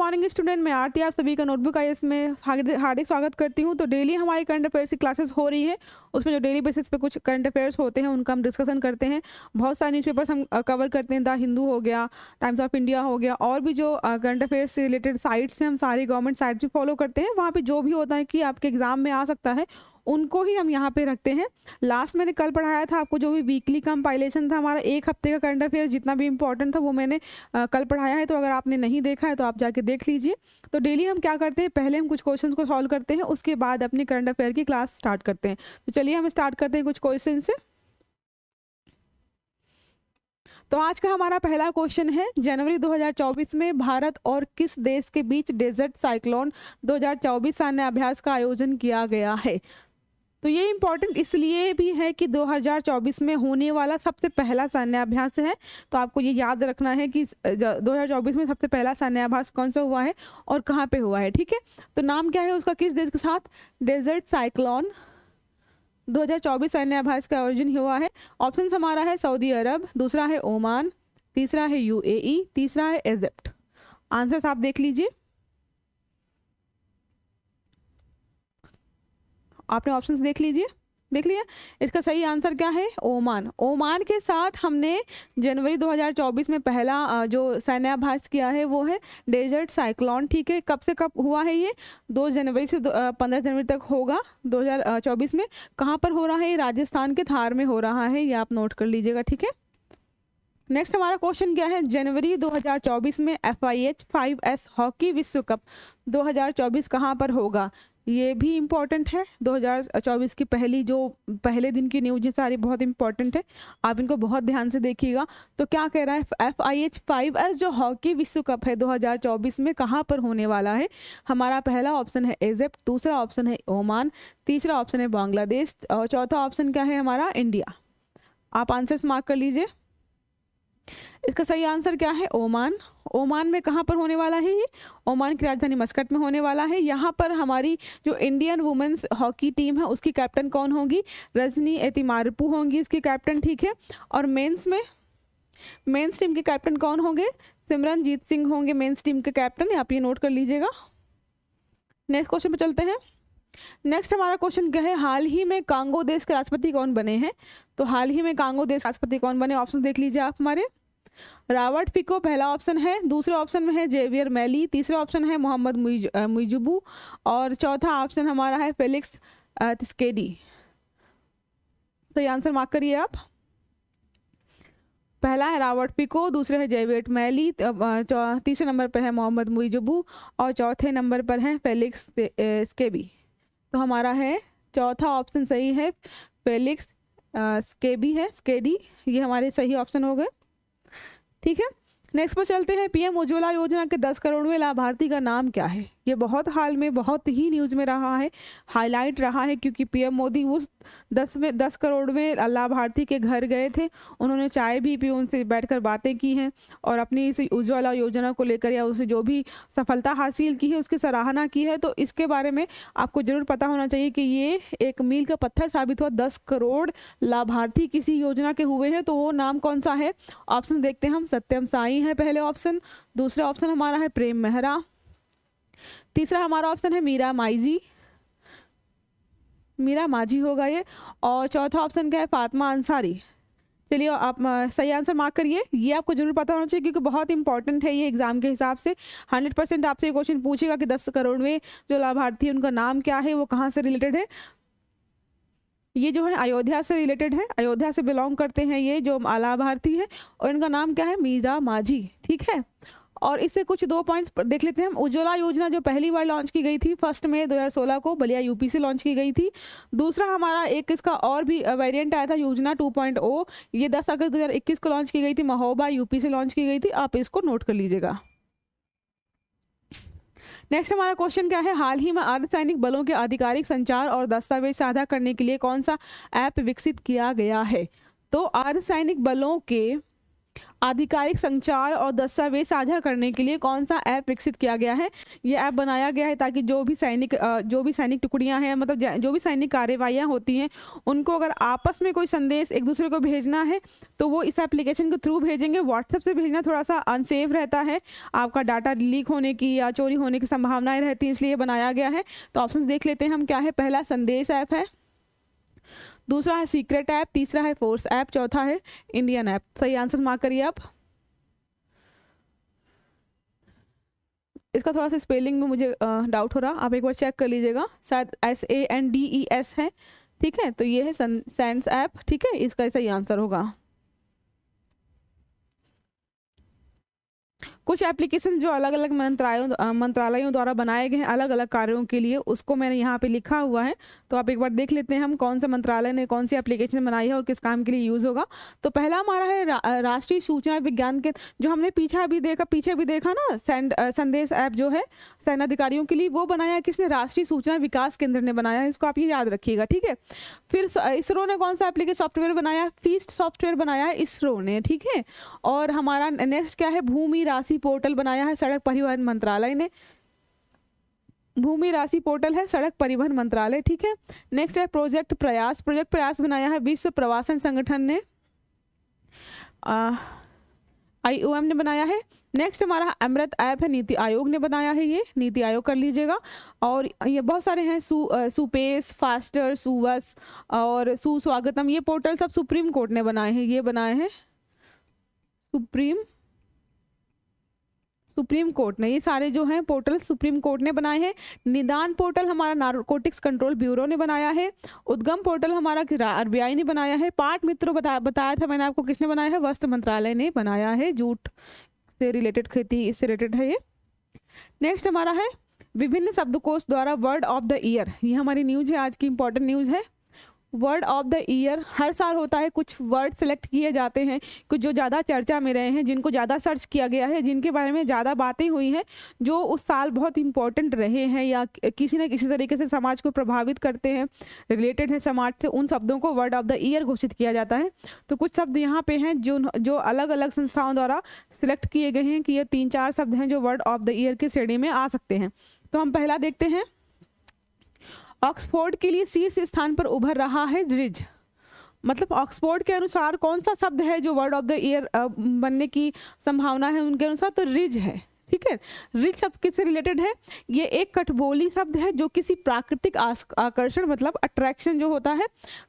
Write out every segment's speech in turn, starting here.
morning student मैं आरती आप सभी का नोटबुक आई में हार्दिक स्वागत करती हूँ तो डेली हमारी करंट अफेयर्स की क्लासेस हो रही है उसमें जो डेली बेसिस पे कुछ करंट अफेयर्स होते हैं उनका हम डिस्कशन करते हैं बहुत सारे न्यूज़पेपर्स हम कवर करते हैं द हिंदू हो गया टाइम्स ऑफ इंडिया हो गया और भी जो करंट अफेयर्स से रिलेटेड साइट्स हैं हम सारी गवर्नमेंट साइट्स भी फॉलो करते हैं वहाँ पर जो भी होता है कि आपके एग्ज़ाम में आ सकता है उनको ही हम यहाँ पे रखते हैं लास्ट मैंने कल पढ़ाया था आपको जो भी वीकली कंपाइलेशन था हमारा एक हफ्ते का करंट अफेयर जितना भी इंपॉर्टेंट था वो मैंने आ, कल पढ़ाया है तो अगर आपने नहीं देखा है तो आप जाके देख लीजिए तो डेली हम क्या करते हैं पहले हम कुछ क्वेश्चन को सॉल्व करते हैं उसके बाद अपनी करंट अफेयर की क्लास स्टार्ट करते हैं तो चलिए हम स्टार्ट करते हैं कुछ क्वेश्चन से तो आज का हमारा पहला क्वेश्चन है जनवरी 2024 में भारत और किस देश के बीच डेजर्ट साइक्लोन 2024 चौबीस अभ्यास का आयोजन किया गया है तो ये इम्पॉर्टेंट इसलिए भी है कि 2024 में होने वाला सबसे पहला सैन्याभ्यास है तो आपको ये याद रखना है कि 2024 में सबसे पहला सैन्याभ्यास कौन सा हुआ है और कहाँ पे हुआ है ठीक है तो नाम क्या है उसका किस देश के साथ डेजर्ट साइक्लॉन 2024 सैन्याभ्यास का आयोजन हुआ है ऑप्शन हमारा है सऊदी अरब दूसरा है ओमान तीसरा है यू e, तीसरा है एजिप्ट आंसर्स आप देख लीजिए आपने ऑप्शन देख लीजिए देख लिया इसका सही आंसर क्या है ओमान ओमान के साथ हमने जनवरी 2024 में पहला जो सैन्याभ्यास किया है वो है डेजर्ट साइक्लोन ठीक है कब से कब हुआ है ये 2 जनवरी से 15 जनवरी तक होगा 2024 में कहाँ पर हो रहा है राजस्थान के थार में हो रहा है ये आप नोट कर लीजिएगा ठीक है नेक्स्ट हमारा क्वेश्चन क्या है जनवरी 2024 में F I H five S hockey विश्व कप 2024 कहाँ पर होगा ये भी इम्पॉर्टेंट है 2024 की पहली जो पहले दिन की न्यूज है सारी बहुत इम्पॉर्टेंट है आप इनको बहुत ध्यान से देखिएगा तो क्या कह रहा है F I H five S जो हॉकी विश्व कप है 2024 में कहाँ पर होने वाला है हमारा पहला ऑप्शन है एजिप्ट दूसरा ऑप्शन है ओमान तीसरा ऑप्शन है बांग्लादेश और चौथा ऑप्शन क्या है हमारा इंडिया आप आंसर्स मार्क कर लीजिए इसका सही आंसर क्या है ओमान ओमान में कहाँ पर होने वाला है ये ओमान की राजधानी मस्कट में होने वाला है यहाँ पर हमारी जो इंडियन वुमेंस हॉकी टीम है उसकी कैप्टन कौन होगी रजनी एतिमारपू होंगी इसकी कैप्टन ठीक है और मेंस में मेंस टीम के कैप्टन कौन होंगे सिमरनजीत सिंह होंगे मेंस टीम के कैप्टन आप ये नोट कर लीजिएगा नेक्स्ट क्वेश्चन पर चलते हैं नेक्स्ट हमारा क्वेश्चन क्या है हाल ही में कांगो देश के राष्ट्रपति कौन बने हैं तो हाल ही में कांगो देश राष्ट्रपति कौन बने ऑप्शन देख लीजिए आप हमारे रावर्ट पिको पहला ऑप्शन है दूसरे ऑप्शन में है जेवियर मैली तीसरे ऑप्शन है मोहम्मद मुजबू और चौथा ऑप्शन हमारा है फेलिक्स तिस्केडी सही आंसर मार्क करिए आप पहला है रावट पिको दूसरे है जयवेट मैली तीसरे नंबर पर है मोहम्मद मुइजबू और चौथे नंबर पर है फेलिक्स स्केबी तो हमारा है चौथा ऑप्शन सही है फेलिक्स स्केबी है स्केदी ये हमारे सही ऑप्शन हो गए ठीक है नेक्स्ट पर चलते हैं पीएम उज्ज्वला योजना के दस करोड़वें लाभार्थी का नाम क्या है ये बहुत हाल में बहुत ही न्यूज में रहा है हाईलाइट रहा है क्योंकि पीएम मोदी उस दस में दस करोड़ में लाभार्थी के घर गए थे उन्होंने चाय भी पी उनसे बैठकर बातें की हैं और अपनी इस उज्ज्वला योजना को लेकर या उसे जो भी सफलता हासिल की है उसकी सराहना की है तो इसके बारे में आपको जरूर पता होना चाहिए कि ये एक मील का पत्थर साबित हुआ दस करोड़ लाभार्थी किसी योजना के हुए हैं तो वो नाम कौन सा है ऑप्शन देखते हैं हम सत्यम साई है पहले ऑप्शन दूसरा ऑप्शन हमारा है प्रेम मेहरा तीसरा हमारा ऑप्शन है मीरा माइजी मीरा माझी होगा ये और चौथा ऑप्शन क्या है फातमा अंसारी चलिए आप सही आंसर मार्क करिए ये आपको जरूर पता होना चाहिए क्योंकि बहुत इंपॉर्टेंट है ये एग्जाम के हिसाब से हंड्रेड परसेंट आपसे ये क्वेश्चन पूछेगा कि दस करोड़ में जो लाभार्थी है उनका नाम क्या है वो कहाँ से रिलेटेड है ये जो है अयोध्या से रिलेटेड है अयोध्या से बिलोंग करते हैं ये जो लाभार्थी है और इनका नाम क्या है मीरा माझी ठीक है और इससे कुछ दो पॉइंट्स देख लेते हैं हम उज्ज्वला योजना जो पहली बार लॉन्च की गई थी फर्स्ट में 2016 को बलिया यूपी से लॉन्च की गई थी दूसरा हमारा एक इसका और भी वेरिएंट आया था योजना 2.0 ये 10 अगस्त 2021 को लॉन्च की गई थी महोबा यूपी से लॉन्च की गई थी आप इसको नोट कर लीजिएगा नेक्स्ट हमारा क्वेश्चन क्या है हाल ही में अर्धसैनिक बलों के आधिकारिक संचार और दस्तावेज साझा करने के लिए कौन सा ऐप विकसित किया गया है तो अर्धसैनिक बलों के आधिकारिक संचार और दस्तावेज साझा करने के लिए कौन सा ऐप विकसित किया गया है ये ऐप बनाया गया है ताकि जो भी सैनिक जो भी सैनिक टुकड़ियाँ हैं मतलब जो भी सैनिक कार्रवाइयाँ होती हैं उनको अगर आपस में कोई संदेश एक दूसरे को भेजना है तो वो इस एप्लीकेशन के थ्रू भेजेंगे व्हाट्सएप से भेजना थोड़ा सा अनसेफ रहता है आपका डाटा लीक होने की या चोरी होने की संभावनाएँ रहती हैं इसलिए बनाया गया है तो ऑप्शन देख लेते हैं हम क्या है पहला संदेश ऐप है दूसरा है सीक्रेट ऐप तीसरा है फोर्स ऐप चौथा है इंडियन ऐप सही आंसर मार्क करिए आप इसका थोड़ा सा स्पेलिंग में मुझे डाउट हो रहा आप एक बार चेक कर लीजिएगा शायद S A N D E S है ठीक है तो ये है सन सैंस ऐप ठीक है इसका सही आंसर होगा कुछ एप्लीकेशन जो अलग अलग मंत्रालयों मंत्रालयों द्वारा बनाए गए हैं अलग अलग कार्यों के लिए उसको मैंने यहाँ पे लिखा हुआ है तो आप एक बार देख लेते हैं हम कौन से मंत्रालय ने कौन सी एप्लीकेशन बनाई है और किस काम के लिए यूज़ होगा तो पहला हमारा है रा, राष्ट्रीय सूचना विज्ञान के जो हमने पीछा भी देखा पीछे भी देखा ना सेंड संदेश ऐप जो है सैन्य अधिकारियों के लिए वो बनाया किसने राष्ट्रीय सूचना विकास केंद्र ने बनाया है इसको आप ये याद रखिएगा ठीक है फिर इसरो ने कौन सा एप्लीकेशन सॉफ्टवेयर बनाया फीस सॉफ्टवेयर बनाया है इसरो ने ठीक है और हमारा नेक्स्ट क्या है भूमि राशि राशि पोर्टल बनाया है सड़क परिवहन मंत्रालय ने भूमि राशि पोर्टल है सड़क परिवहन मंत्रालय ठीक है नेक्स्ट है प्रोजेक्ट प्रयास प्रोजेक्ट प्रयास बनाया है विश्व प्रवासन संगठन ने आई ओ एम ने बनाया है नेक्स्ट हमारा अमृत ऐप है नीति आयोग ने बनाया है ये नीति आयोग कर लीजिएगा और ये बहुत सारे हैं सु सुपेस फास्टर सुवस और सुस्वागतम ये पोर्टल सब सुप्रीम कोर्ट ने बनाए हैं ये बनाए हैं सुप्रीम सुप्रीम कोर्ट ने ये सारे जो हैं पोर्टल सुप्रीम कोर्ट ने बनाए हैं निदान पोर्टल हमारा नारकोटिक्स कंट्रोल ब्यूरो ने बनाया है उद्गम पोर्टल हमारा आर ने बनाया है पाठ मित्रों बता, बताया था मैंने आपको किसने बनाया है वस्त्र मंत्रालय ने बनाया है जूट से रिलेटेड खेती इससे रिलेटेड है ये नेक्स्ट हमारा है विभिन्न शब्दकोश द्वारा वर्ड ऑफ द ईयर ये हमारी न्यूज है आज की इंपॉर्टेंट न्यूज है वर्ड ऑफ द ईयर हर साल होता है कुछ वर्ड सेलेक्ट किए जाते हैं कुछ जो ज़्यादा चर्चा में रहे हैं जिनको ज़्यादा सर्च किया गया है जिनके बारे में ज़्यादा बातें हुई हैं जो उस साल बहुत इंपॉर्टेंट रहे हैं या किसी न किसी तरीके से समाज को प्रभावित करते हैं रिलेटेड हैं समाज से उन शब्दों को वर्ड ऑफ द ईयर घोषित किया जाता है तो कुछ शब्द यहाँ पे हैं जो जो अलग अलग संस्थाओं द्वारा सिलेक्ट किए गए हैं कि ये तीन चार शब्द हैं जो वर्ड ऑफ द ईयर की श्रेणी में आ सकते हैं तो हम पहला देखते हैं ऑक्सफोर्ड के लिए शीर्ष स्थान पर उभर रहा है रिज मतलब ऑक्सफोर्ड के अनुसार कौन सा शब्द है जो वर्ड ऑफ द ईयर बनने की संभावना है उनके अनुसार तो रिज है ठीक है रिज शब्द किससे रिलेटेड है ये एक कठबोली शब्द है जो किसी प्राकृतिक आकर्षण मतलब अट्रैक्शन जो होता है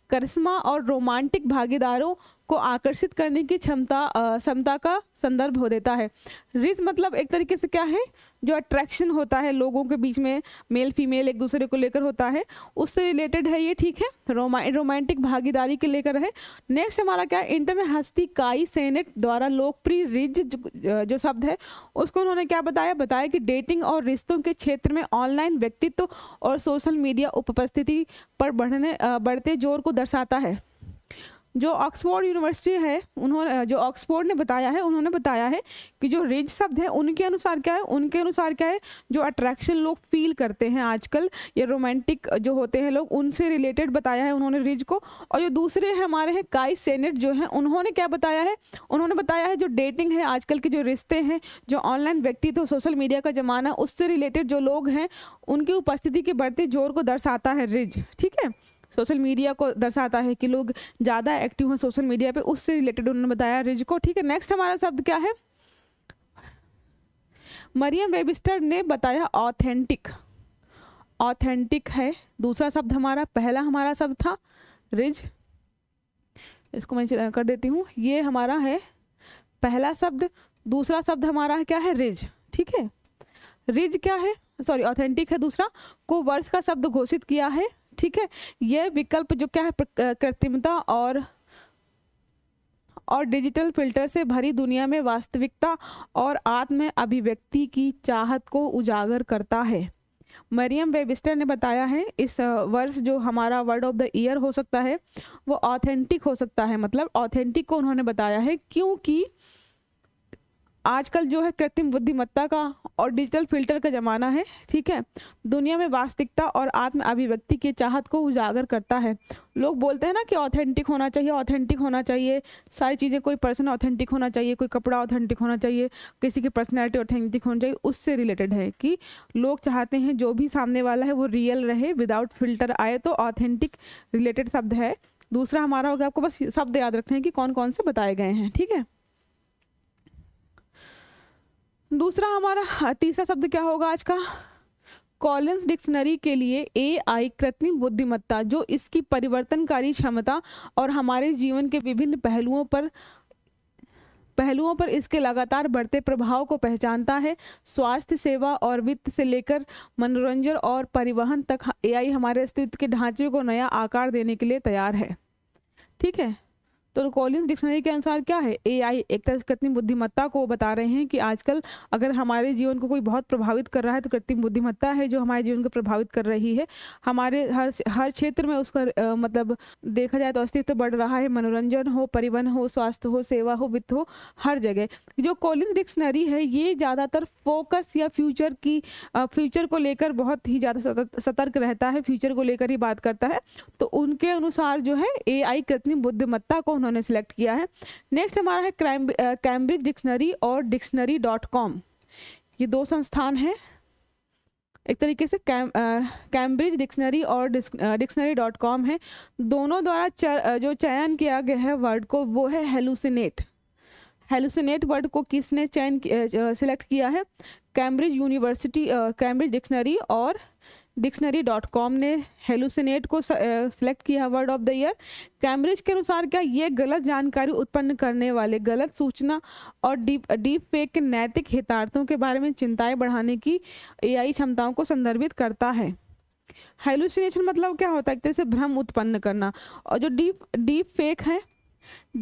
करिश्मा और रोमांटिक भागीदारों को आकर्षित करने की क्षमता क्षमता का संदर्भ हो देता है रिज मतलब एक तरीके से क्या है जो अट्रैक्शन होता है लोगों के बीच में मेल फीमेल एक दूसरे को लेकर होता है उससे रिलेटेड है ये ठीक है रोमा रोमांटिक भागीदारी के लेकर है नेक्स्ट हमारा क्या है इंटर हस्ती काई सेनेट द्वारा लोकप्रिय रिज जो शब्द है उसको उन्होंने क्या बताया बताया कि डेटिंग और रिश्तों के क्षेत्र में ऑनलाइन व्यक्तित्व और सोशल मीडिया उपस्थिति पर बढ़ने बढ़ते जोर को दर्शाता है जो ऑक्सफोर्ड यूनिवर्सिटी है उन्होंने जो ऑक्सफोर्ड ने बताया है उन्होंने बताया है कि जो रिज शब्द है उनके अनुसार क्या है उनके अनुसार क्या है जो अट्रैक्शन लोग फील करते हैं आजकल ये रोमांटिक जो होते हैं लोग उनसे रिलेटेड बताया है उन्होंने रिज को और जो दूसरे हमारे हैं काई सेनेट जो हैं उन्होंने क्या बताया है उन्होंने बताया है जो डेटिंग है आजकल के जो रिश्ते हैं जो ऑनलाइन व्यक्तित्व तो सोशल मीडिया का ज़माना उससे रिलेटेड जो लोग हैं उनकी उपस्थिति के बढ़ते जोर को दर्शाता है रिज ठीक है सोशल मीडिया को दर्शाता है कि लोग ज़्यादा एक्टिव हैं सोशल मीडिया पे उससे रिलेटेड उन्होंने बताया रिज को ठीक है नेक्स्ट हमारा शब्द क्या है मरियम वेबिस्टर ने बताया ऑथेंटिक ऑथेंटिक है दूसरा शब्द हमारा पहला हमारा शब्द था रिज इसको मैं कर देती हूँ ये हमारा है पहला शब्द दूसरा शब्द हमारा है क्या है रिज ठीक है रिज क्या है सॉरी ऑथेंटिक है दूसरा को वर्ष का शब्द घोषित किया है ठीक है ये विकल्प जो क्या है कृत्रिमता और और डिजिटल फिल्टर से भरी दुनिया में वास्तविकता और आत्म अभिव्यक्ति की चाहत को उजागर करता है मरियम वेबिस्टर ने बताया है इस वर्ष जो हमारा वर्ड ऑफ द ईयर हो सकता है वो ऑथेंटिक हो सकता है मतलब ऑथेंटिक को उन्होंने बताया है क्योंकि आजकल जो है कृत्रिम बुद्धिमत्ता का और डिजिटल फिल्टर का ज़माना है ठीक है दुनिया में वास्तविकता और आत्म अभिव्यक्ति की चाहत को उजागर करता है लोग बोलते हैं ना कि ऑथेंटिक होना चाहिए ऑथेंटिक होना चाहिए सारी चीज़ें कोई पर्सन ऑथेंटिक होना चाहिए कोई कपड़ा ऑथेंटिक होना चाहिए किसी की पर्सनैलिटी ऑथेंटिक होनी चाहिए उससे रिलेटेड है कि लोग चाहते हैं जो भी सामने वाला है वो रियल रहे विदाउट फिल्टर आए तो ऑथेंटिक रिलेटेड शब्द है दूसरा हमारा होगा आपको बस शब्द याद रखना हैं कि कौन कौन से बताए गए हैं ठीक है दूसरा हमारा तीसरा शब्द क्या होगा आज का कॉलिंस डिक्शनरी के लिए ए आई कृत्रिम बुद्धिमत्ता जो इसकी परिवर्तनकारी क्षमता और हमारे जीवन के विभिन्न पहलुओं पर पहलुओं पर इसके लगातार बढ़ते प्रभाव को पहचानता है स्वास्थ्य सेवा और वित्त से लेकर मनोरंजन और परिवहन तक एआई हमारे अस्तित्व के ढांचे को नया आकार देने के लिए तैयार है ठीक है तो कॉलिंग डिक्शनरी के अनुसार क्या है ए आई एक तरह से कृत्रिम बुद्धिमत्ता को बता रहे हैं कि आजकल अगर हमारे जीवन को कोई बहुत प्रभावित कर रहा है तो कृत्रिम बुद्धिमत्ता है जो हमारे जीवन को प्रभावित कर रही है हमारे हर हर क्षेत्र में उसका मतलब देखा जाए तो अस्तित्व बढ़ रहा है मनोरंजन हो परिवहन हो स्वास्थ्य हो सेवा हो वित्त हो हर जगह जो कॉलिंग डिक्शनरी है ये ज़्यादातर फोकस या फ्यूचर की फ्यूचर को लेकर बहुत ही ज़्यादा सतर्क रहता है फ्यूचर को लेकर ही बात करता है तो उनके अनुसार जो है ए आई कृत्रिम बुद्धिमत्ता को उन्होंने सिलेक्ट किया है नेक्स्ट हमारा है क्राइम कैम्ब्रिज डिक्शनरी और डिक्शनरी डॉट कॉम ये दो संस्थान हैं एक तरीके से कैम कैम्ब्रिज डिक्शनरी और डिक्शनरी डॉट कॉम है दोनों द्वारा चर, जो चयन किया गया है वर्ड को वो है हेलुसिनेट हेलुसिनेट वर्ड को किसने चयन सिलेक्ट किया है कैम्ब्रिज यूनिवर्सिटी कैम्ब्रिज डिक्शनरी और डिक्शनरी डॉट कॉम ने हेलुसिनेट को सिलेक्ट किया word of the year Cambridge के अनुसार क्या ये गलत जानकारी उत्पन्न करने वाले गलत सूचना और डीप डीप फेक के नैतिक हितार्थों के बारे में चिंताएं बढ़ाने की एआई क्षमताओं को संदर्भित करता है हेलुसिनेशन मतलब क्या होता है एक तरह से भ्रम उत्पन्न करना और जो डीप डीप फेक है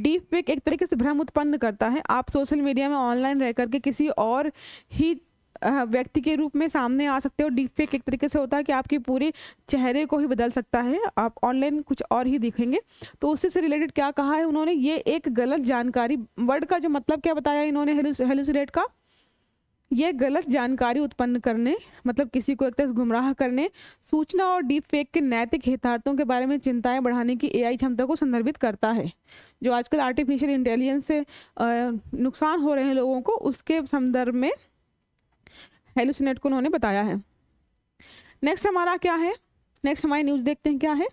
डीप फेक एक तरीके से भ्रम उत्पन्न करता है आप सोशल मीडिया में ऑनलाइन रह करके किसी और ही व्यक्ति के रूप में सामने आ सकते हो डीप फेक एक तरीके से होता है कि आपके पूरे चेहरे को ही बदल सकता है आप ऑनलाइन कुछ और ही दिखेंगे तो उसी से रिलेटेड क्या कहा है उन्होंने ये एक गलत जानकारी वर्ड का जो मतलब क्या बताया इन्होंने हेलुसिनेट का ये गलत जानकारी उत्पन्न करने मतलब किसी को एक तरह से गुमराह करने सूचना और डीप फेक के नैतिक हितार्थों के बारे में चिंताएं बढ़ाने की एआई क्षमता को संदर्भित करता है जो आजकल आर्टिफिशियल इंटेलिजेंस से नुकसान हो रहे हैं लोगों को उसके संदर्भ में हेलुसिनेट को उन्होंने बताया है नेक्स्ट हमारा क्या है नेक्स्ट हमारी न्यूज़ देखते हैं क्या है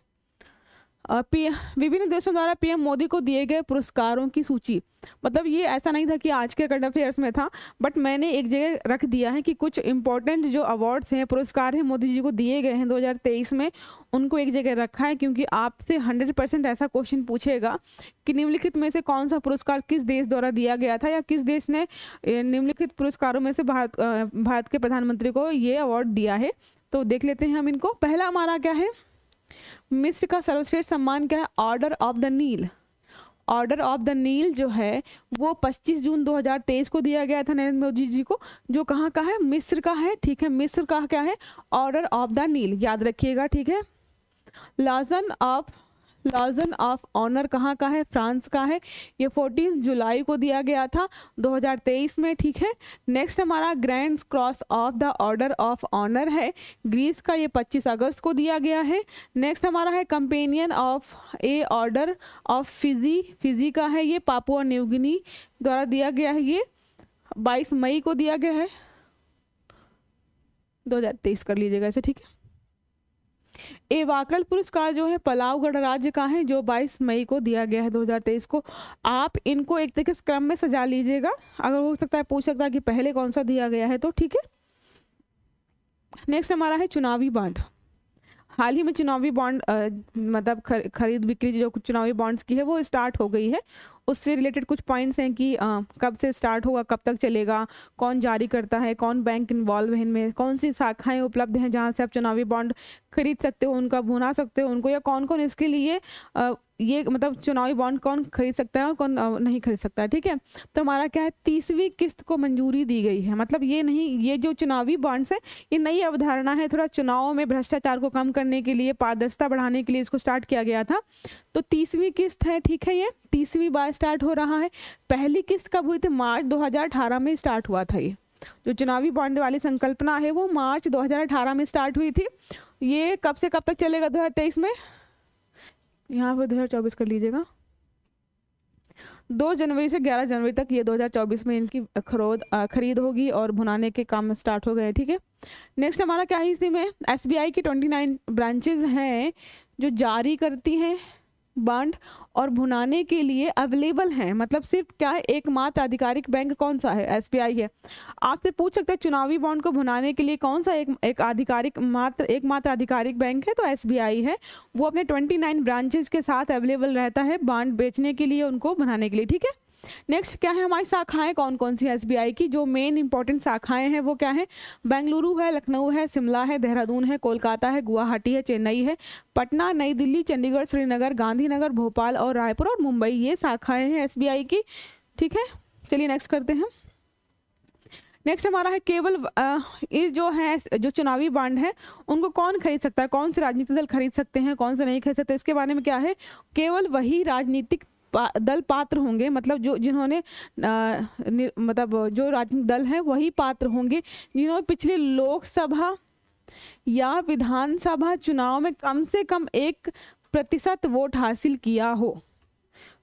पी विभिन्न देशों द्वारा पीएम मोदी को दिए गए पुरस्कारों की सूची मतलब ये ऐसा नहीं था कि आज के करंट अफेयर्स में था बट मैंने एक जगह रख दिया है कि कुछ इंपॉर्टेंट जो अवार्ड्स हैं पुरस्कार हैं मोदी जी को दिए गए हैं 2023 में उनको एक जगह रखा है क्योंकि आपसे 100 परसेंट ऐसा क्वेश्चन पूछेगा कि निम्नलिखित में से कौन सा पुरस्कार किस देश द्वारा दिया गया था या किस देश ने निम्नलिखित पुरस्कारों में से भारत भारत के प्रधानमंत्री को ये अवार्ड दिया है तो देख लेते हैं हम इनको पहला हमारा क्या है मिस्र का सर्वश्रेष्ठ सम्मान क्या है order of the Nile order of the Nile जो है वो 25 जून 2023 को दिया गया था नरेंद्र मोदी जी को जो कहाँ का है मिस्र का है ठीक है मिस्र का क्या है ऑर्डर ऑफ द नील याद रखिएगा ठीक है legion of legion of honour कहाँ का है फ्रांस का है ये 14 जुलाई को दिया गया था 2023 में ठीक है नेक्स्ट हमारा grand cross of the order of honour है ग्रीस का ये 25 अगस्त को दिया गया है नेक्स्ट हमारा है companion of a order of Fiji Fiji का है ये पापुआ न्यूगिनी द्वारा दिया गया है ये 22 मई को दिया गया है 2023 कर लीजिएगा ऐसे ठीक है एवाकल पुरस्कार जो है पलाव गणराज्य का है जो 22 मई को दिया गया है 2023 को आप इनको एक तरीके से क्रम में सजा लीजिएगा अगर हो सकता है पूछ सकता है कि पहले कौन सा दिया गया है तो ठीक है नेक्स्ट हमारा है चुनावी बांध हाल ही में चुनावी बॉन्ड मतलब खर, खरीद बिक्री जो कुछ चुनावी बॉन्ड्स की है वो स्टार्ट हो गई है उससे रिलेटेड कुछ पॉइंट्स हैं कि आ, कब से स्टार्ट होगा कब तक चलेगा कौन जारी करता है कौन बैंक इन्वॉल्व है इनमें कौन सी शाखाएं उपलब्ध हैं जहां से आप चुनावी बॉन्ड खरीद सकते हो उनका भुना सकते हो उनको या कौन कौन इसके लिए आ, ये मतलब चुनावी बॉन्ड कौन खरीद सकता है और कौन नहीं खरीद सकता है ठीक है तो हमारा क्या है तीसवीं किस्त को मंजूरी दी गई है मतलब ये नहीं ये जो चुनावी बॉन्ड्स है ये नई अवधारणा है थोड़ा चुनावों में भ्रष्टाचार को कम करने के लिए पारदर्शिता बढ़ाने के लिए इसको स्टार्ट किया गया था तो तीसवीं किस्त है ठीक है ये तीसवीं बार स्टार्ट हो रहा है पहली किस्त कब हुई थी मार्च दो में स्टार्ट हुआ था ये जो चुनावी बॉन्ड वाली संकल्पना है वो मार्च दो में स्टार्ट हुई थी ये कब से कब तक चलेगा दो में यहाँ पर दो कर लीजिएगा दो जनवरी से ग्यारह जनवरी तक ये 2024 में इनकी खरोद खरीद होगी और भुनाने के काम स्टार्ट हो गए ठीक है नेक्स्ट हमारा क्या है इसी में एसबीआई की 29 ब्रांचेज हैं जो जारी करती हैं बांड और भुनाने के लिए अवेलेबल हैं मतलब सिर्फ क्या है एकमात्र आधिकारिक बैंक कौन सा है एसबीआई है आपसे पूछ सकते हैं चुनावी बॉन्ड को भुनाने के लिए कौन सा एक एक आधिकारिक मात्र एकमात्र आधिकारिक बैंक है तो एसबीआई है वो अपने ट्वेंटी नाइन ब्रांचेज के साथ अवेलेबल रहता है बांड बेचने के लिए उनको भुनाने के लिए ठीक है नेक्स्ट क्या है हमारी शाखाएं कौन कौन सी हैं एसबीआई की जो मेन इंपॉर्टेंट शाखाएं हैं वो क्या है बेंगलुरु है लखनऊ है शिमला है देहरादून है कोलकाता है गुवाहाटी है चेन्नई है पटना नई दिल्ली चंडीगढ़ श्रीनगर गांधीनगर भोपाल और रायपुर और मुंबई ये शाखाएं हैं एसबीआई की ठीक है चलिए नेक्स्ट करते हैं नेक्स्ट हमारा है केवल ये जो है जो चुनावी बांड है उनको कौन खरीद सकता है कौन से राजनीतिक दल खरीद सकते हैं कौन से नहीं खरीद सकते इसके बारे में क्या है केवल वही राजनीतिक पा, दल पात्र होंगे मतलब जो जिन्होंने मतलब जो राजनीतिक दल हैं वही पात्र होंगे जिन्होंने पिछले लोकसभा या विधानसभा चुनाव में कम से कम एक प्रतिशत वोट हासिल किया हो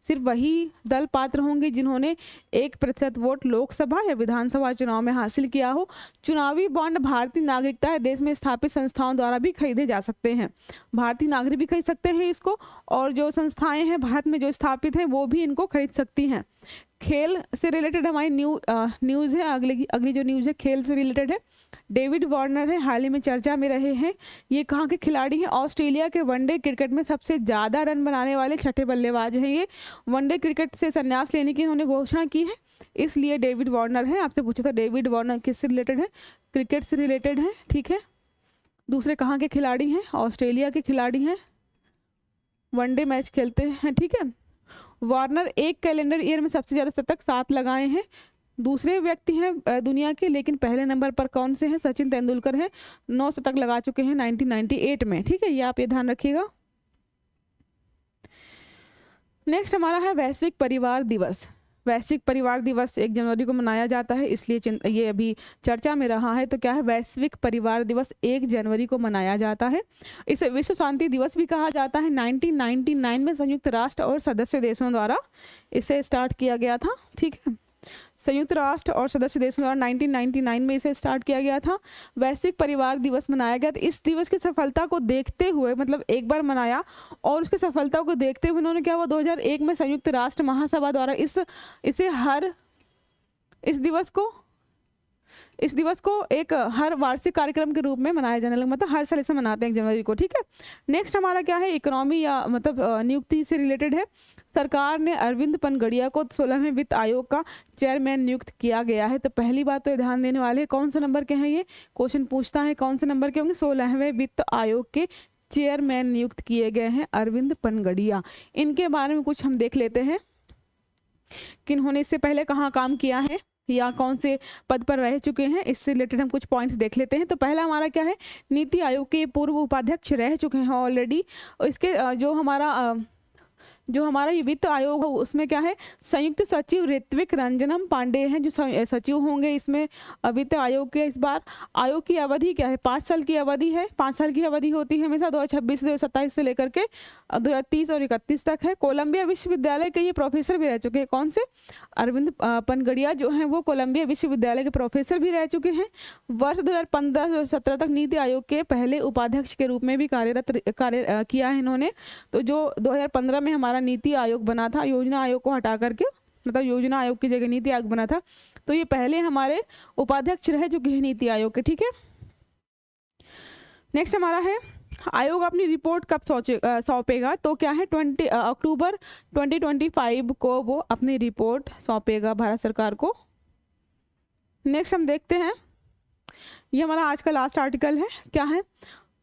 सिर्फ वही दल पात्र होंगे जिन्होंने एक प्रतिशत वोट लोकसभा या विधानसभा चुनाव में हासिल किया हो चुनावी बॉन्ड भारतीय नागरिकता है देश में स्थापित संस्थाओं द्वारा भी खरीदे जा सकते हैं भारतीय नागरिक भी खरीद सकते हैं इसको और जो संस्थाएं हैं भारत में जो स्थापित हैं वो भी इनको खरीद सकती हैं खेल से रिलेटेड हमारी न्यू न्यूज़ है अगली अगली जो न्यूज़ है खेल से रिलेटेड है डेविड वार्नर हैं हाल ही में चर्चा में रहे हैं ये कहाँ के खिलाड़ी हैं ऑस्ट्रेलिया के वनडे क्रिकेट में सबसे ज़्यादा रन बनाने वाले छठे बल्लेबाज हैं ये वनडे क्रिकेट से संन्यास लेने की उन्होंने घोषणा की है इसलिए डेविड वार्नर हैं आपसे पूछा था डेविड वार्नर किससे रिलेटेड है क्रिकेट से रिलेटेड हैं ठीक है दूसरे कहाँ के खिलाड़ी हैं ऑस्ट्रेलिया के खिलाड़ी हैं वनडे मैच खेलते हैं ठीक है वार्नर एक कैलेंडर ईयर में सबसे ज़्यादा शतक सात लगाए हैं दूसरे व्यक्ति हैं दुनिया के लेकिन पहले नंबर पर कौन से हैं सचिन तेंदुलकर हैं नौ शतक लगा चुके हैं 1998 में ठीक है ये आप ये ध्यान रखिएगा नेक्स्ट हमारा है वैश्विक परिवार दिवस वैश्विक परिवार दिवस एक जनवरी को मनाया जाता है इसलिए ये अभी चर्चा में रहा है तो क्या है वैश्विक परिवार दिवस एक जनवरी को मनाया जाता है इसे विश्व शांति दिवस भी कहा जाता है 1999 में संयुक्त राष्ट्र और सदस्य देशों द्वारा इसे स्टार्ट किया गया था ठीक है संयुक्त राष्ट्र और सदस्य देशों द्वारा 1999 में इसे स्टार्ट किया गया था वैश्विक परिवार दिवस मनाया गया था इस दिवस की सफलता को देखते हुए मतलब एक बार मनाया और उसकी सफलता को देखते हुए उन्होंने क्या हुआ दो में संयुक्त राष्ट्र महासभा द्वारा इस इसे हर इस दिवस को इस दिवस को एक हर वार्षिक कार्यक्रम के रूप में मनाया जाने लगा मतलब हर साल इसे मनाते हैं जनवरी को ठीक है नेक्स्ट हमारा क्या है इकोनॉमी या मतलब नियुक्ति से रिलेटेड है सरकार ने अरविंद पनगड़िया को सोलहवें वित्त आयोग का चेयरमैन नियुक्त किया गया है तो पहली बात तो ध्यान देने वाले हैं कौन से नंबर के हैं ये क्वेश्चन पूछता है कौन से नंबर के होंगे सोलहवें वित्त आयोग के चेयरमैन नियुक्त किए गए हैं अरविंद पनगड़िया इनके बारे में कुछ हम देख लेते हैं कि इन्होंने इससे पहले कहाँ काम किया है या कौन से पद पर रह चुके हैं इससे रिलेटेड हम कुछ पॉइंट्स देख लेते हैं तो पहला हमारा क्या है नीति आयोग के पूर्व उपाध्यक्ष रह चुके हैं ऑलरेडी इसके जो हमारा जो हमारा ये वित्त आयोग है उसमें क्या है संयुक्त सचिव ऋत्विक रंजनम पांडे हैं जो सचिव होंगे इसमें वित्त आयोग के इस बार आयोग की अवधि क्या है पाँच साल की अवधि है पाँच साल की अवधि होती है हमेशा दो हज़ार छब्बीस दो से लेकर के दो और इकतीस तक है कोलंबिया विश्वविद्यालय के ये प्रोफेसर भी रह चुके हैं कौन से अरविंद पनगड़िया जो हैं वो कोलंबिया विश्वविद्यालय के प्रोफेसर भी रह चुके हैं वर्ष और सत्रह तक नीति आयोग के पहले उपाध्यक्ष के रूप में भी कार्यरत कार्य किया है इन्होंने तो जो पंद्रह में हमारा हमारा नीति आयोग बना था योजना आयोग को हटा करके मतलब योजना आयोग की जगह नीति आयोग बना था तो ये पहले हमारे उपाध्यक्ष रह चुके हैं नीति आयोग के ठीक है नेक्स्ट हमारा है आयोग अपनी रिपोर्ट कब सौचे सौंपेगा तो क्या है ट्वेंटी अक्टूबर 2025 को वो अपनी रिपोर्ट सौंपेगा भारत सरकार को नेक्स्ट हम देखते हैं ये हमारा आज का लास्ट आर्टिकल है क्या है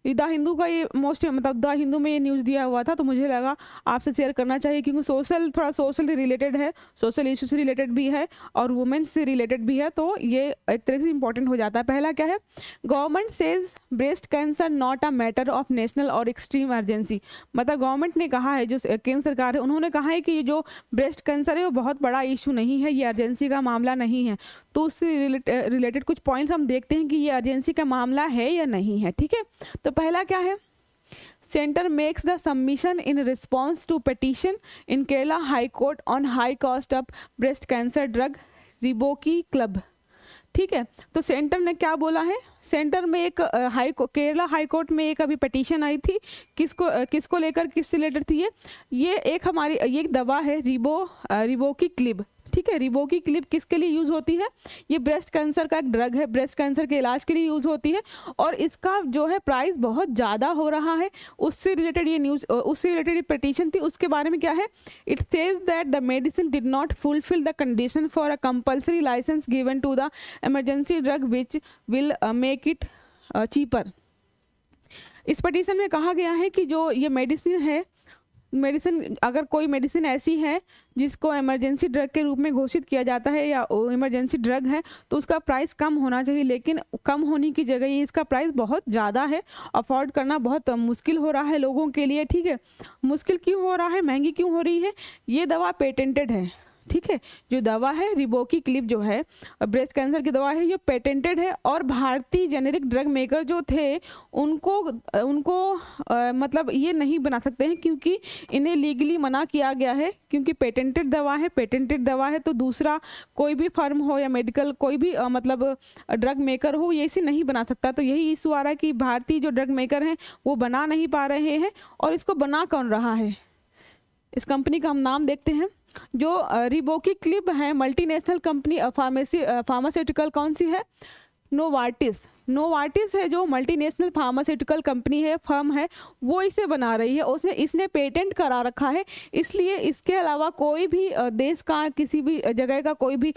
द हिंदू का ये मोस्ट मतलब द हिंदू में ये न्यूज़ दिया हुआ था तो मुझे लगा आपसे शेयर करना चाहिए क्योंकि सोशल थोड़ा सोशल रिलेटेड है सोशल इशू से रिलेटेड भी है और वुमेन्स से रिलेटेड भी है तो ये एक तरह से इंपॉर्टेंट हो जाता है पहला क्या है government says breast cancer not a matter of national और एक्सट्रीम अर्जेंसी मतलब गवर्नमेंट ने कहा है जो केंद्र सरकार है उन्होंने कहा है कि ये जो ब्रेस्ट कैंसर है वो बहुत बड़ा इशू नहीं है ये अर्जेंसी का मामला नहीं है तो उससे रिलेटेड कुछ पॉइंट्स हम देखते हैं कि ये अर्जेंसी का मामला है या नहीं है ठीक है तो तो पहला क्या है centre makes the submission in response to petition in Kerala high court on high cost of breast cancer drug ribociclib ठीक है तो सेंटर ने क्या बोला है सेंटर में एक हाई केरला हाई कोर्ट में एक अभी पटिशन आई थी किसको किसको लेकर किस रिलेटेड थी ये ये एक हमारी ये एक दवा है रिबो रिबोकी क्लिब ठीक है रिबो की क्लिप किसके लिए यूज़ होती है ये ब्रेस्ट कैंसर का एक ड्रग है ब्रेस्ट कैंसर के इलाज के लिए यूज़ होती है और इसका जो है प्राइस बहुत ज़्यादा हो रहा है उससे रिलेटेड ये न्यूज़ उससे रिलेटेड ये पटिशन थी उसके बारे में क्या है it says that the medicine did not fulfil the condition for a compulsory licence given to the emergency drug which will make it cheaper इस पटिशन में कहा गया है कि जो ये मेडिसिन है मेडिसिन अगर कोई मेडिसिन ऐसी है जिसको इमरजेंसी ड्रग के रूप में घोषित किया जाता है या इमरजेंसी ड्रग है तो उसका प्राइस कम होना चाहिए लेकिन कम होने की जगह ये इसका प्राइस बहुत ज़्यादा है अफोर्ड करना बहुत मुश्किल हो रहा है लोगों के लिए ठीक है मुश्किल क्यों हो रहा है महंगी क्यों हो रही है ये दवा पेटेंटेड है ठीक है जो दवा है रिबोकी क्लिप जो है ब्रेस्ट कैंसर की दवा है ये पेटेंटेड है और भारतीय जेनेरिक ड्रग मेकर जो थे उनको उनको आ, मतलब ये नहीं बना सकते हैं क्योंकि इन्हें लीगली मना किया गया है क्योंकि पेटेंटेड दवा है पेटेंटेड दवा है तो दूसरा कोई भी फर्म हो या मेडिकल कोई भी आ, मतलब ड्रग मेकर हो ये इसे नहीं बना सकता तो यही इशू आ रहा है कि भारतीय जो ड्रग मेकर हैं वो बना नहीं पा रहे हैं और इसको बना कौन रहा है इस कंपनी का हम नाम देखते हैं जो रिबोकी क्लिप है मल्टीनेशनल कंपनी फार्मेसी फार्मास्यूटिकल कौन सी है नोवार्टिस नोवार्टिस है जो मल्टीनेशनल फार्मास्यूटिकल कंपनी है फर्म है वो इसे बना रही है उसने इसने पेटेंट करा रखा है इसलिए इसके अलावा कोई भी देश का किसी भी जगह का कोई भी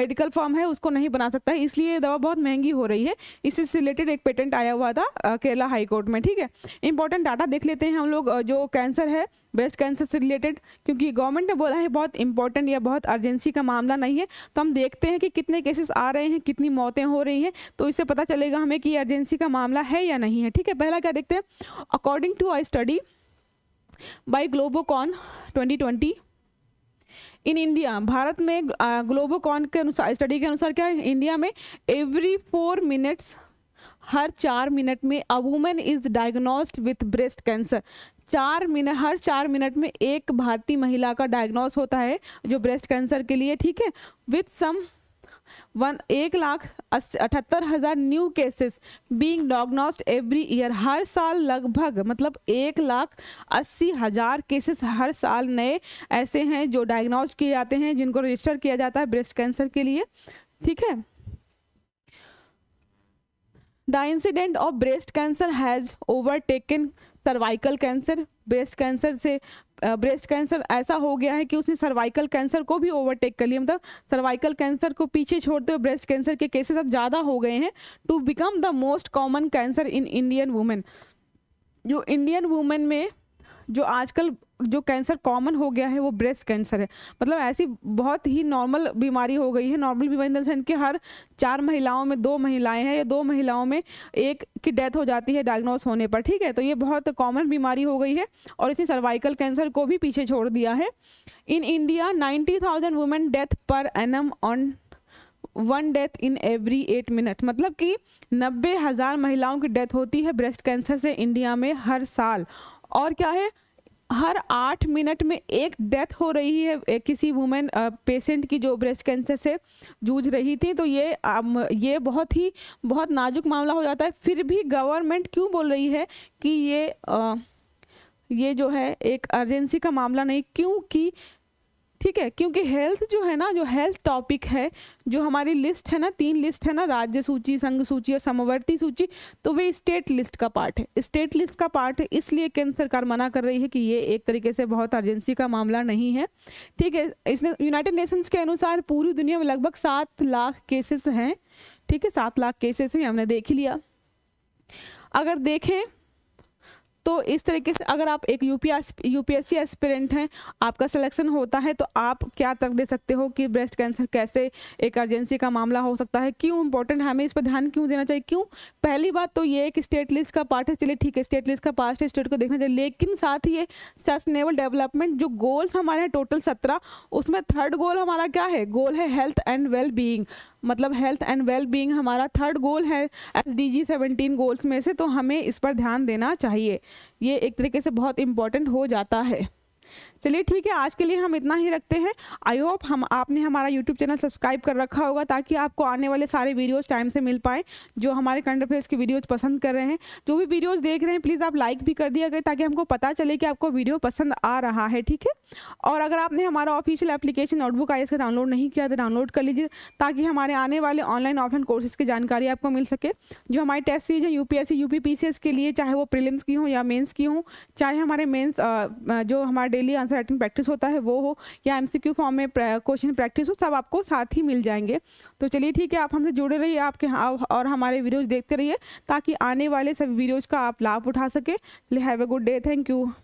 मेडिकल फर्म है उसको नहीं बना सकता है इसलिए दवा बहुत महंगी हो रही है इससे रिलेटेड एक पेटेंट आया हुआ था केरला हाईकोर्ट में ठीक है इंपॉर्टेंट डाटा देख लेते हैं हम लोग जो कैंसर है ब्रेस्ट कैंसर से रिलेटेड क्योंकि गवर्नमेंट ने बोला है बहुत इंपॉर्टेंट या बहुत अर्जेंसी का मामला नहीं है तो हम देखते हैं कि कितने केसेस आ रहे हैं कितनी मौतें हो रही हैं तो इससे पता पता चलेगा हमें कि अर्जेंसी का मामला है या नहीं है ठीक है पहला क्या देखते हैं according to a study by Globocan twenty twenty in India भारत में ग्लोबोकॉन के अनुसार स्टडी के अनुसार क्या है इंडिया में एवरी फोर मिनट्स हर चार मिनट में a women is diagnosed with breast cancer चार मिनट हर चार मिनट में एक भारतीय महिला का डायग्नोस होता है जो ब्रेस्ट कैंसर के लिए ठीक है विथ सम वन एक लाख अठहत्तर हज़ार new cases being diagnosed every year हर साल लगभग मतलब एक लाख अस्सी हज़ार केसेस हर साल नए ऐसे हैं जो डायग्नोज किए जाते हैं जिनको रजिस्टर किया जाता है ब्रेस्ट कैंसर के लिए ठीक है the incident of breast cancer has overtaken cervical cancer breast cancer से ब्रेस्ट कैंसर ऐसा हो गया है कि उसने सर्वाइकल कैंसर को भी ओवरटेक कर लिया मतलब सर्वाइकल कैंसर को पीछे छोड़ते हुए ब्रेस्ट कैंसर के केसेस अब ज़्यादा हो गए हैं to become the most common cancer in Indian women जो इंडियन वुमेन में जो आजकल जो कैंसर कॉमन हो गया है वो ब्रेस्ट कैंसर है मतलब ऐसी बहुत ही नॉर्मल बीमारी हो गई है नॉर्मल बीमारी इन कि हर चार महिलाओं में दो महिलाएं हैं या दो महिलाओं में एक की डेथ हो जाती है डायग्नोस होने पर ठीक है तो ये बहुत कॉमन बीमारी हो गई है और इसने सर्वाइकल कैंसर को भी पीछे छोड़ दिया है in India ninety thousand women death per annum one death in every eight minute मतलब कि नब्बे हज़ार महिलाओं की डेथ होती है ब्रेस्ट कैंसर से इंडिया में हर साल और क्या है हर आठ मिनट में एक डेथ हो रही है किसी वुमेन पेशेंट की जो ब्रेस्ट कैंसर से जूझ रही थी तो ये ये बहुत ही बहुत नाजुक मामला हो जाता है फिर भी गवर्नमेंट क्यों बोल रही है कि ये आ, ये जो है एक अर्जेंसी का मामला नहीं क्योंकि ठीक है क्योंकि हेल्थ जो है ना जो हेल्थ टॉपिक है जो हमारी लिस्ट है ना तीन लिस्ट है ना राज्य सूची संघ सूची और समवर्ती सूची तो वे स्टेट लिस्ट का पार्ट है स्टेट लिस्ट का पार्ट है इसलिए केंद्र सरकार मना कर रही है कि ये एक तरीके से बहुत अर्जेंसी का मामला नहीं है ठीक है इसने यूनाइटेड नेशंस के अनुसार पूरी दुनिया में लगभग सात लाख केसेस हैं ठीक है सात लाख केसेस हैं हमने देख लिया अगर देखें तो इस तरीके से अगर आप एक यूपीएस यूपीएससी एस्पिरेंट हैं आपका सिलेक्शन होता है तो आप क्या तर्क दे सकते हो कि ब्रेस्ट कैंसर कैसे एक अर्जेंसी का मामला हो सकता है क्यों इंपॉर्टेंट हमें इस पर ध्यान क्यों देना चाहिए क्यों पहली बात तो ये एक स्टेट लिस्ट का पार्ट है चलिए ठीक है स्टेट लिस्ट का पार्ट है स्टेट को देखना चाहिए लेकिन साथ ही ये सस्टेनेबल डेवलपमेंट जो गोल्स हमारे हैं टोटल सत्रह उसमें थर्ड गोल हमारा क्या है गोल है हेल्थ एंड वेल बींग मतलब हेल्थ एंड वेल बींग हमारा थर्ड गोल है S D G seventeen goals में से तो हमें इस पर ध्यान देना चाहिए ये एक तरीके से बहुत इम्पॉर्टेंट हो जाता है चलिए ठीक है आज के लिए हम इतना ही रखते हैं आई होप हम आपने हमारा यूट्यूब चैनल सब्सक्राइब कर रखा होगा ताकि आपको आने वाले सारे वीडियोस टाइम से मिल पाएँ जो हमारे करंट अफेयर्स की वीडियोस पसंद कर रहे हैं जो भी वीडियोस देख रहे हैं प्लीज़ आप लाइक भी कर दिया करें ताकि हमको पता चले कि आपको वीडियो पसंद आ रहा है ठीक है और अगर आपने हमारा ऑफिशियल एप्लीकेशन नोटबुक आई इसका डाउनलोड नहीं किया तो डाउनलोड कर लीजिए ताकि हमारे आने वाले ऑनलाइन ऑफलाइन कोर्सेज़ की जानकारी आपको मिल सके जो हमारे टेस्ट सीरीज है यू पी के लिए चाहे वो प्रिलिम्स की हों या मेन्स की हों चाहे हमारे मेन्स जो हमारे डेली आंसर राइटिंग प्रैक्टिस होता है वो हो या एम फॉर्म में क्वेश्चन प्रैक्टिस हो सब आपको साथ ही मिल जाएंगे तो चलिए ठीक है आप हमसे जुड़े रहिए आपके और हमारे वीडियोज़ देखते रहिए ताकि आने वाले सभी वीडियोज़ का आप लाभ उठा सकें have a good day thank you